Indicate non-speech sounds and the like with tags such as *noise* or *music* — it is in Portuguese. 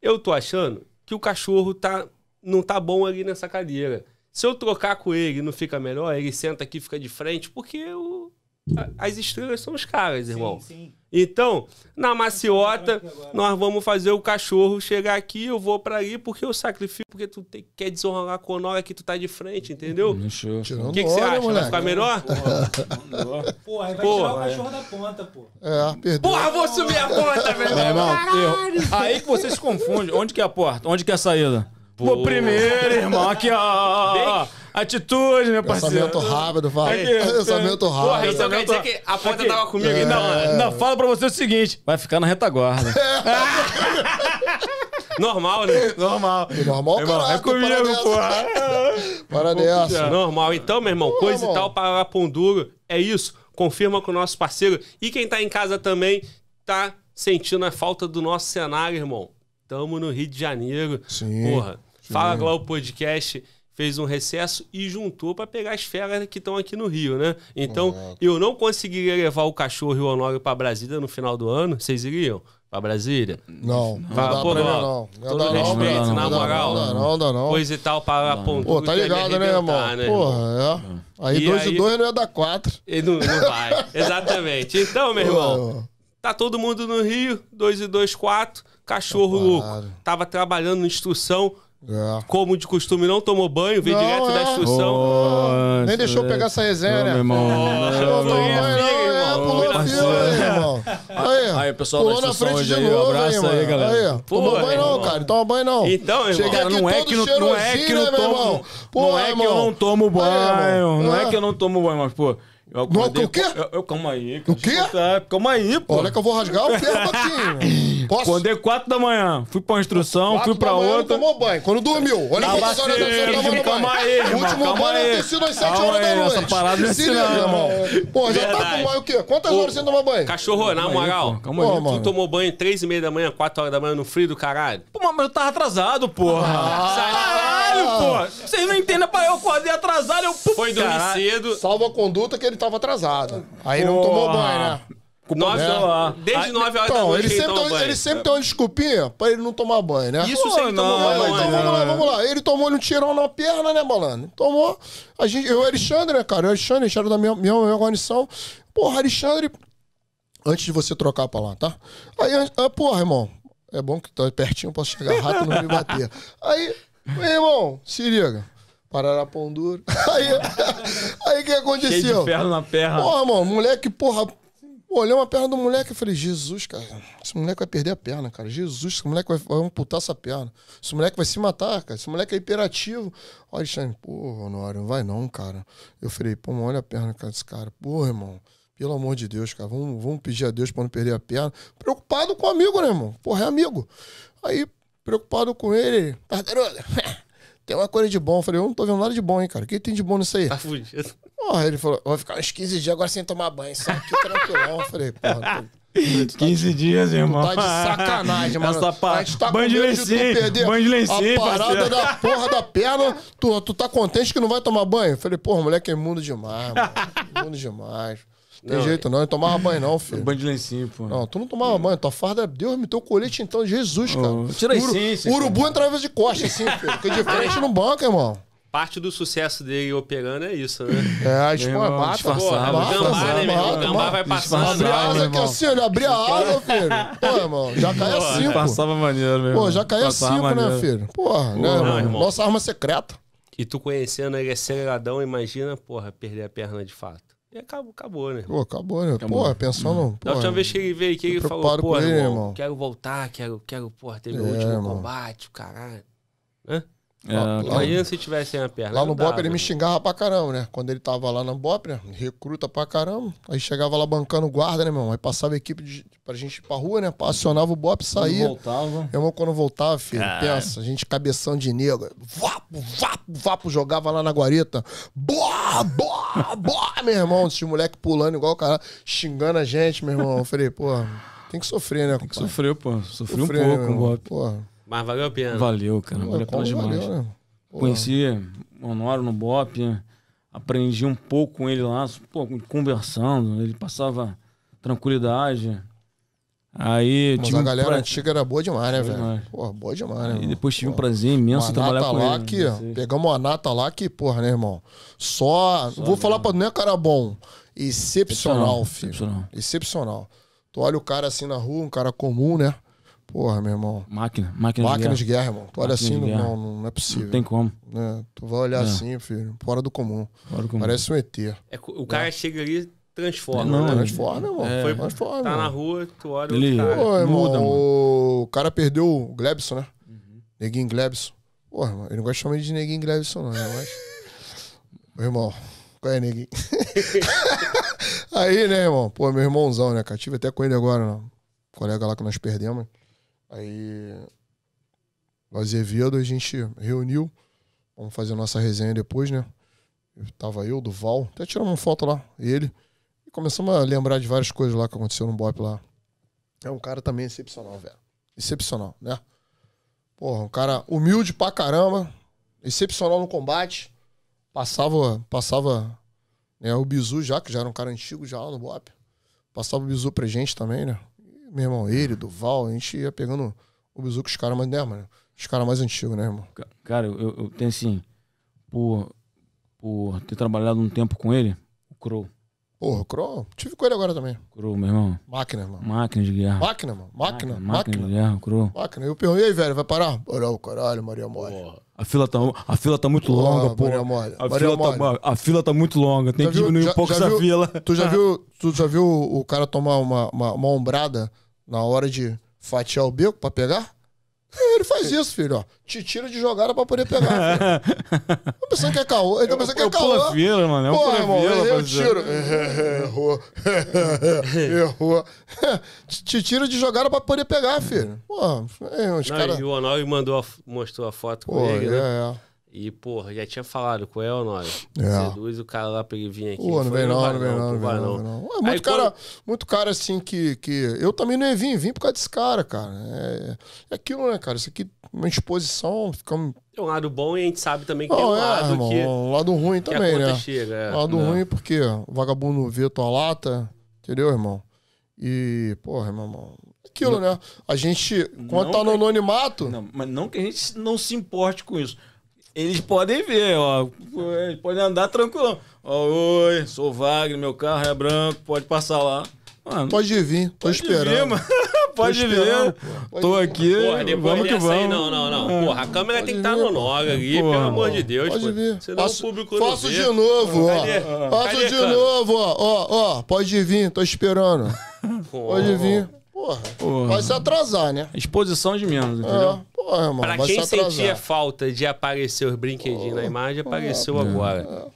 Eu tô achando que o cachorro tá, não tá bom ali nessa cadeira. Se eu trocar com ele não fica melhor, ele senta aqui fica de frente, porque o, a, as estrelas são os caras, irmão. Sim, sim. Então, na maciota, nós vamos fazer o cachorro chegar aqui, eu vou para aí, porque eu sacrifico, porque tu quer desonrar com a Conora que tu tá de frente, entendeu? O que, que você acha? Vai ficar melhor? Pô aí vai porra, tirar o é. cachorro da ponta, pô. É, perdeu. Porra, vou subir a ponta, não, irmão. Aí que você se confunde. Onde que é a porta? Onde que é a saída? Boa. Pô, primeiro, irmão, aqui, ó. Atitude, meu parceiro. Pensamento rápido, fala. Aqui, Pensamento rápido. Porra, então quer dizer que a porta aqui. tava comigo. Então. É... Não, não, fala pra você o seguinte. Vai ficar na retaguarda. *laughs* Normal, né? Normal. normal, irmão, é comigo, porra. Para dessa. Normal. Então, meu irmão, Pô, coisa irmão. e tal para pão duro. É isso. Confirma com o nosso parceiro. E quem tá em casa também tá sentindo a falta do nosso cenário, irmão. Tamo no Rio de Janeiro. Sim. Porra Fala uhum. Globo Podcast fez um recesso e juntou para pegar as feras que estão aqui no Rio, né? Então, eu não conseguiria levar o cachorro e o Honório para Brasília no final do ano. Vocês iriam para Brasília? Não. Não, dá não. não. Todo não, respeito, não, não, moral. Não, não, não, não. Coisa e tal para apontar. Pô, tá é ligado, né, irmão? Né, porra, é. Aí 2 e 2 não ia dar 4. Não, não vai. *laughs* Exatamente. Então, meu irmão, é, tá todo mundo no Rio, 2 e 2, 4. Cachorro louco. Tá tava trabalhando na instrução é. Como de costume, não tomou banho, veio não, direto é. da instrução. Oh, Nem deixou pegar essa resenha, né? Meu irmão. não, Aí, aí, pessoal pulou na frente de novo, abraço aí, aí galera. Aí, Pô, toma banho não, cara. Toma banho não. Então, irmão. Cara, não é que não, não é que não né, não é que eu não tomo banho, não é, é que eu não tomo banho, mas pô, eu acordei, o quê? Eu, eu, calma aí. Que O quê? Tá- calma aí, pô. Olha que eu vou rasgar o ferro batinho. *laughs* Posso? Acordei 4 da manhã. Fui pra instrução, quatro fui pra manhã, outra. tomou banho. Quando dormiu. Olha tá que horas você tomou tá Calma aí, O último banho deve às 7 horas da noite. Essa parada não é assim, não, irmão. Pô, já tá com banho o quê? Quantas horas você tomou banho? Cachorro, na moral. Calma aí. Tu tomou banho 3 e meia da manhã, 4 horas da manhã, no frio do caralho? Pô, mas eu tava atrasado, porra. Ah, caralho, pô. Vocês não acordei atrasado, eu... Foi dormir Caralho, cedo. Salva a conduta que ele tava atrasado. Aí não tomou banho, né? Nove, ah. Desde 9 horas Então, da noite ele ele sempre tem uma desculpinha pra ele não tomar banho, né? Isso sempre não, tomou banho. então vamos lá, vamos lá. Ele tomou um tirão na perna, né, malandro? Tomou. A gente, eu e Alexandre, né, cara? Eu e Alexandre, Alexandre da minha, minha, minha guarnição. Porra, Alexandre. Antes de você trocar pra lá, tá? Aí, ah, porra, irmão. É bom que tá pertinho, eu posso chegar rápido e não me bater. Aí, meu irmão, se liga. Parará pão duro. *laughs* Aí o que aconteceu? Cheio de ferro na perna. Porra, mano, moleque, porra. Olhei uma perna do moleque e falei, Jesus, cara, esse moleque vai perder a perna, cara. Jesus, esse moleque vai, vai amputar essa perna. Esse moleque vai se matar, cara. Esse moleque é hiperativo. Olha, Alexandre, porra, Honório, não vai não, cara. Eu falei, pô, mano, olha a perna, cara, desse cara. Porra, irmão. Pelo amor de Deus, cara, vamos, vamos pedir a Deus para não perder a perna. Preocupado com o amigo, né, irmão? Porra, é amigo. Aí, preocupado com ele, tartaruga. *laughs* tem uma coisa de bom. Eu falei, eu não tô vendo nada de bom, hein, cara. O que tem de bom nisso aí? Tá fudido. Porra, ele falou, vai ficar uns 15 dias agora sem tomar banho. Só que tranquilão. Eu falei, porra. Tô... 15 *laughs* dias, irmão. Tá de sacanagem, mano. Essa pa... tá banho de, de banho de lencinho, a parada parceiro. da porra da perna. Tu, tu tá contente que não vai tomar banho? Eu falei, porra, moleque é imundo demais, mano. *laughs* Imundo demais. Tem jeito não, eu tomava banho não, filho. *laughs* Banho de lencinho, pô. Não, tu não tomava banho, tua farda, é Deus me o colete então, Jesus, cara. Oh, tira a urubu entrava de costa assim, filho. Fica é de frente no banco, irmão parte do sucesso dele operando é isso, né? É, tipo, irmão, mata, pô, mata, gambá, né, meu irmão? Gambá vai passar. Abri assim, a asa aqui assim, ele abria a asa, filho. Pô, irmão, já caia cinco. Passava maneiro, meu Pô, já caia cinco, né, filho? Porra, né, irmão? Nossa arma secreta. E tu conhecendo ele aceleradão, imagina, porra, perder a perna de fato. E acabou, acabou né? Pô, acabou, né? Acabou. Porra, pensando. Porra, da última vez que ele veio aqui, ele falou, pô, ele, irmão, quero voltar, quero, quero, porra, ter meu é, último irmão. combate, caralho. Hã? É, lá, Imagina se tivesse a perna. Lá no Bop ele me né? xingava pra caramba, né? Quando ele tava lá no Bop, né? recruta pra caramba. Aí chegava lá bancando guarda, né, meu irmão? Aí passava a equipe de, pra gente ir pra rua, né? Acionava o Bop, e saía. voltava. Meu irmão, quando voltava, filho, pensa, a gente cabeção de negro. Vapo, vapo, vapo, jogava lá na guarita. Boa, boa, boa, meu irmão. Esse moleque pulando igual o cara, xingando a gente, meu irmão. Eu falei, pô, tem que sofrer, né? Tem que sofrer, pô. Sofri um né, pouco, pô. Bop. Porra. Mas valeu a pena. Valeu, cara. Valeu, valeu demais. Valeu, né? Conheci o Honório no BOP, aprendi um pouco com ele lá, pô, conversando. Ele passava tranquilidade. Aí Mas tive a galera pra... antiga era boa demais, né, velho? Pô, boa demais, né? E depois tive pô. um prazer imenso trabalhar com lá ele. Que, pegamos a nata lá que, porra, né, irmão? Só. Só vou falar pra. Não é cara bom. Excepcional, excepcional filho. Excepcional. excepcional. Tu olha o cara assim na rua, um cara comum, né? Porra, meu irmão. Máquina, máquina, máquina de, guerra. de guerra, irmão. Tu olha assim, não, não, é possível. Não tem como. É, tu vai olhar é. assim, filho, fora do comum. Fora do comum. Parece um ET. É, o cara é. chega ali, transforma. Não, né? É. transforma, irmão. É. Foi, transforma. Tá na rua, tu olha Ele... Cara. Pô, irmão, Muda, mano. O cara perdeu o Glebson, né? Uhum. Neguinho Glebson. Porra, irmão, eu não gosto de chamar de Neguinho Glebson, não, né? Mas... meu *laughs* irmão, qual é, Neguinho? *laughs* Aí, né, irmão? Pô, meu irmãozão, né, cara? Tive até com ele agora, né? colega lá que nós perdemos. Aí, o Azevedo, a gente reuniu. Vamos fazer nossa resenha depois, né? Eu, tava eu, Duval. Até tiramos uma foto lá, ele. E começamos a lembrar de várias coisas lá que aconteceu no BOP lá. É um cara também excepcional, velho. Excepcional, né? Porra, um cara humilde pra caramba. Excepcional no combate. Passava, passava né, o Bizu já, que já era um cara antigo já lá no BOP. Passava o Bizu pra gente também, né? meu irmão, ele, uhum. Duval, a gente ia pegando o bizu com os caras mais, né, mano? Os caras mais antigos, né, irmão? Cara, eu, eu tenho assim, por, por ter trabalhado um tempo com ele, o Crow. Porra, o Crow, tive com ele agora também. Crow, meu irmão. Máquina, mano. Máquina de guerra. Máquina, mano. Máquina, máquina. Máquina de guerra, Crow. Máquina. E o peão, e aí, velho, vai parar? Olha o caralho, Maria Mole. A fila tá, a fila tá muito longa, pô. Maria Mole. A, Maria fila tá Mole. Tá, a fila tá muito longa, tem já que viu, diminuir já, um pouco essa viu, fila. Tu já, *laughs* viu, tu já viu o cara tomar uma, uma, uma ombrada na hora de fatiar o beco pra pegar? É, ele faz isso, filho, ó. Te tira de jogada pra poder pegar. *laughs* Tá pensando que é caô. Ele tá pensando que é, é caô. É vila, mano. É Pô, irmão, vila, eu tiro. Errou. *laughs* Errou. *laughs* Te tira de jogada pra poder pegar, filho. Pô, uns caras... E o Anal mandou a, mostrou a foto com Pô, ele, né? É, é. E, porra, já tinha falado com ela, nós. É. Seduz o cara lá pra ele vir aqui. Pô, não vem não, não vem não, não vem não. É, muito, Aí, cara, quando... muito cara assim que, que. Eu também não ia vir, vim por causa desse cara, cara. É, é aquilo, né, cara? Isso aqui uma exposição, ficamos. Tem um lado bom e a gente sabe também que tem um é, lado irmão, que. Um lado ruim também, né? Chega, é. Lado não. ruim porque o vagabundo vê tua lata, entendeu, irmão? E, porra, meu irmão. Aquilo, não, né? A gente, quando tá no anonimato. Não, mas não que a gente não se importe com isso eles podem ver, ó. Eles podem andar tranquilão. Ó, oi, sou Wagner, meu carro é branco, pode passar lá. Mano, pode vir, tô pode esperando. Vir, mano. Pode *laughs* tô pode tô aqui. Porra, depois vamos que vamos. Aí, não, não, não. É. Porra, a câmera pode tem que estar tá no Noga aqui, pelo amor de Deus. Pode vir. Você faço, o público não Faço de novo, ó. Faço de novo, ó. Ó, ó, pode vir, tô esperando. Porra. *laughs* Pode vir. Porra. Porra. Vai se atrasar, né? Exposição de menos, é. entendeu? porra, mano. Pra quem sentia falta de aparecer os brinquedinhos na imagem, apareceu agora.